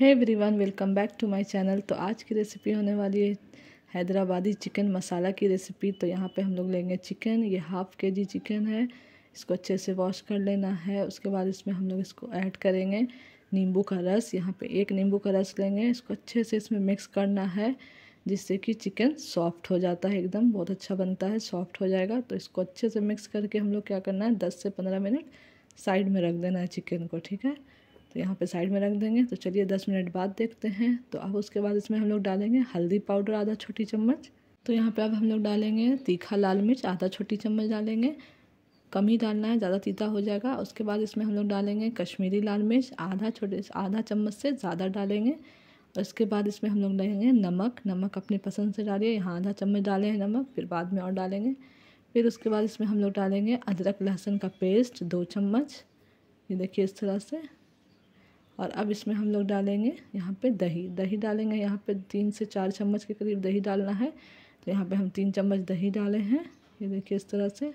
है everyone welcome back to my channel तो आज की रेसिपी होने वाली है हैदराबादी चिकन मसाला की रेसिपी तो यहाँ पे हम लोग लेंगे चिकन ये हाफ़ के जी चिकन है इसको अच्छे से वॉश कर लेना है उसके बाद इसमें हम लोग इसको ऐड करेंगे नींबू का रस यहाँ पे एक नींबू का रस लेंगे इसको अच्छे से इसमें मिक्स करना है जिससे कि चिकन सॉफ्ट हो जाता है एकदम बहुत अच्छा बनता है सॉफ्ट हो जाएगा तो इसको अच्छे से मिक्स करके हम लोग क्या करना है दस से पंद्रह मिनट साइड में रख देना है चिकन को ठीक है तो यहाँ पे साइड में रख देंगे तो चलिए दस मिनट बाद देखते हैं तो अब उसके बाद इसमें हम लोग डालेंगे हल्दी पाउडर आधा छोटी चम्मच तो यहाँ पे अब हम लोग डालेंगे तीखा लाल मिर्च आधा छोटी चम्मच डालेंगे कम ही डालना है ज़्यादा तीता हो जाएगा उसके बाद इसमें हम लोग डालेंगे कश्मीरी लाल मिर्च आधा छोटे आधा चम्मच से ज़्यादा डालेंगे उसके बाद इसमें हम लोग डालेंगे नमक नमक अपने पसंद से डालिए यहाँ आधा चम्मच डाले हैं नमक फिर बाद में और डालेंगे फिर उसके बाद इसमें हम लोग डालेंगे अदरक लहसुन का पेस्ट दो चम्मच ये देखिए इस तरह से और अब इसमें हम लोग डालेंगे यहाँ पे दही दही डालेंगे यहाँ पे तीन से चार चम्मच के करीब दही डालना है तो यहाँ पे हम तीन चम्मच दही डाले हैं ये देखिए इस तरह से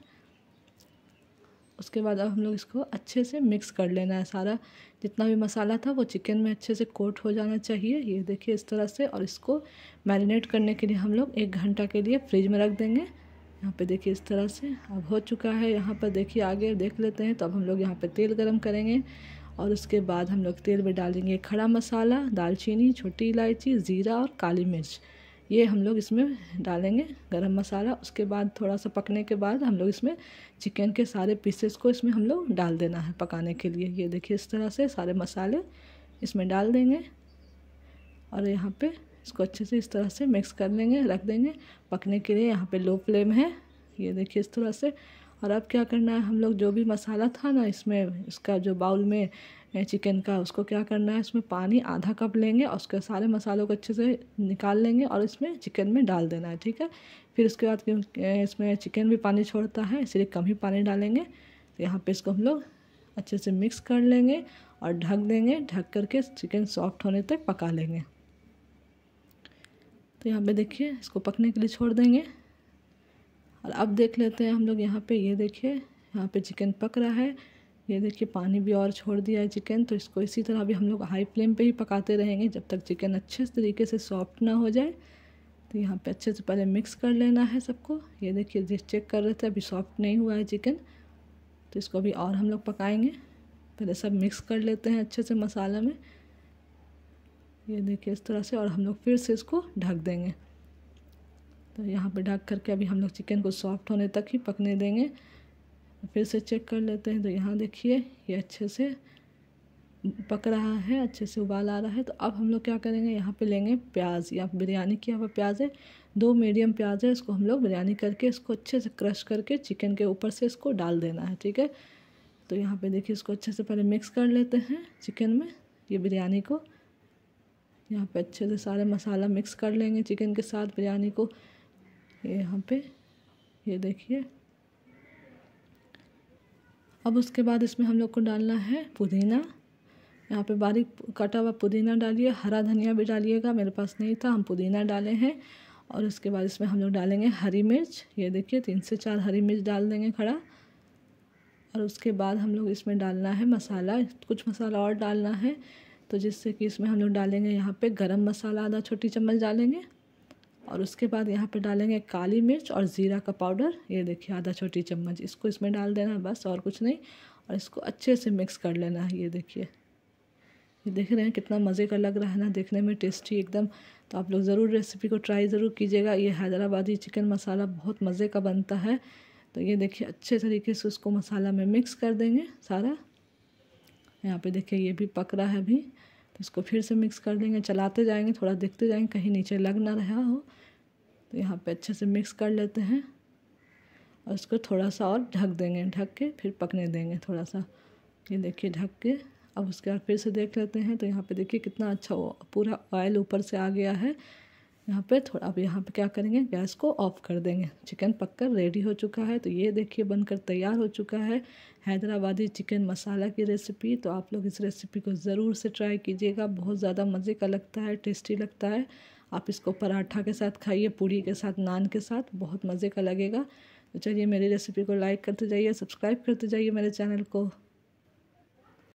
उसके बाद अब हम लोग इसको अच्छे से मिक्स कर लेना है सारा जितना भी मसाला था वो चिकन में अच्छे से कोट हो जाना चाहिए ये देखिए इस तरह से और इसको मैरिनेट करने के लिए हम लोग एक घंटा के लिए फ्रिज में रख देंगे यहाँ पे देखिए इस तरह से अब हो चुका है यहाँ पर देखिए आगे देख लेते हैं तो अब हम लोग यहाँ पे तेल गरम करेंगे और उसके बाद हम लोग तेल में डालेंगे खड़ा मसाला दालचीनी छोटी इलायची ज़ीरा और काली मिर्च ये हम लोग इसमें डालेंगे गरम मसाला उसके बाद थोड़ा सा पकने के बाद हम लोग इसमें चिकन के सारे पीसेस को इसमें हम लोग डाल देना है पकाने के लिए ये देखिए इस तरह से सारे मसाले इसमें डाल देंगे और यहाँ पे इसको अच्छे से इस तरह से मिक्स कर लेंगे रख देंगे पकने के लिए यहाँ पे लो फ्लेम है ये देखिए इस तरह से और अब क्या करना है हम लोग जो भी मसाला था ना इसमें इसका जो बाउल में चिकन का उसको क्या करना है इसमें पानी आधा कप लेंगे और उसके सारे मसालों को अच्छे से निकाल लेंगे और इसमें चिकन में डाल देना है ठीक है फिर उसके बाद इसमें चिकन भी पानी छोड़ता है इसलिए कम ही पानी डालेंगे तो यहाँ पर इसको हम लोग अच्छे से मिक्स कर लेंगे और ढक देंगे ढक करके चिकन सॉफ्ट होने तक पका लेंगे तो यहाँ पे देखिए इसको पकने के लिए छोड़ देंगे और अब देख लेते हैं हम लोग यहाँ पे ये देखिए यहाँ पे चिकन पक रहा है ये देखिए पानी भी और छोड़ दिया है चिकन तो इसको इसी तरह अभी हम लोग हाई फ्लेम पे ही पकाते रहेंगे जब तक चिकन अच्छे तरीके से सॉफ्ट ना हो जाए तो यहाँ पे अच्छे से पहले मिक्स कर लेना है सबको ये देखिए जिस चेक कर रहे थे अभी सॉफ्ट नहीं हुआ है चिकन तो इसको अभी और हम लोग पकाएँगे पहले सब मिक्स कर लेते हैं अच्छे से मसाला में ये देखिए इस तरह से और हम लोग फिर से इसको ढक देंगे तो यहाँ पे ढक करके अभी हम लोग चिकन को सॉफ्ट होने तक ही पकने देंगे फिर से चेक कर लेते हैं तो यहाँ देखिए ये अच्छे से पक रहा है अच्छे से उबाल आ रहा है तो अब हम लोग क्या करेंगे यहाँ पे लेंगे प्याज या बिरयानी किया हुआ प्याज है दो मीडियम प्याज है इसको हम लोग बिरयानी करके इसको अच्छे से क्रश करके चिकन के ऊपर से इसको डाल देना है ठीक है तो यहाँ पे देखिए इसको अच्छे से पहले मिक्स कर लेते हैं चिकन में ये बिरयानी को यहाँ पर अच्छे से सारे मसाला मिक्स कर लेंगे चिकन के साथ बिरयानी को यहाँ पे ये देखिए अब उसके बाद इसमें हम लोग को डालना है पुदीना यहाँ पे बारीक कटा हुआ पुदीना डालिए हरा धनिया भी डालिएगा मेरे पास नहीं था हम पुदीना डाले हैं और उसके बाद इसमें हम लोग डालेंगे हरी मिर्च ये देखिए तीन से चार हरी मिर्च डाल देंगे खड़ा और उसके बाद हम लोग इसमें डालना है मसाला कुछ मसाला और डालना है तो जिससे कि इसमें हम लोग डालेंगे यहाँ पे गरम मसाला आधा छोटी चम्मच डालेंगे और उसके बाद यहाँ पे डालेंगे काली मिर्च और ज़ीरा का पाउडर ये देखिए आधा छोटी चम्मच इसको इसमें डाल देना बस और कुछ नहीं और इसको अच्छे से मिक्स कर लेना है ये देखिए ये देख रहे हैं कितना मज़े का लग रहा है ना देखने में टेस्टी एकदम तो आप लोग ज़रूर रेसिपी को ट्राई ज़रूर कीजिएगा ये हैदराबादी चिकन मसाला बहुत मज़े का बनता है तो ये देखिए अच्छे तरीके से उसको मसाला में मिक्स कर देंगे सारा यहाँ पे देखिए ये भी पक रहा है अभी तो इसको फिर से मिक्स कर देंगे चलाते जाएंगे थोड़ा देखते जाएंगे कहीं नीचे लग ना रहा हो तो यहाँ पे अच्छे से मिक्स कर लेते हैं और इसको थोड़ा सा और ढक देंगे ढक के फिर पकने देंगे थोड़ा सा ये देखिए ढक के अब उसके बाद फिर से देख लेते हैं तो यहाँ पे देखिए कितना अच्छा पूरा ऑयल ऊपर से आ गया है यहाँ पे थोड़ा अब यहाँ पे क्या करेंगे गैस को ऑफ कर देंगे चिकन पककर रेडी हो चुका है तो ये देखिए बनकर तैयार हो चुका है हैदराबादी चिकन मसाला की रेसिपी तो आप लोग इस रेसिपी को ज़रूर से ट्राई कीजिएगा बहुत ज़्यादा मज़े का लगता है टेस्टी लगता है आप इसको पराठा के साथ खाइए पूड़ी के साथ नान के साथ बहुत मज़े का लगेगा तो चलिए मेरी रेसिपी को लाइक करते जाइए सब्सक्राइब करते जाइए मेरे चैनल को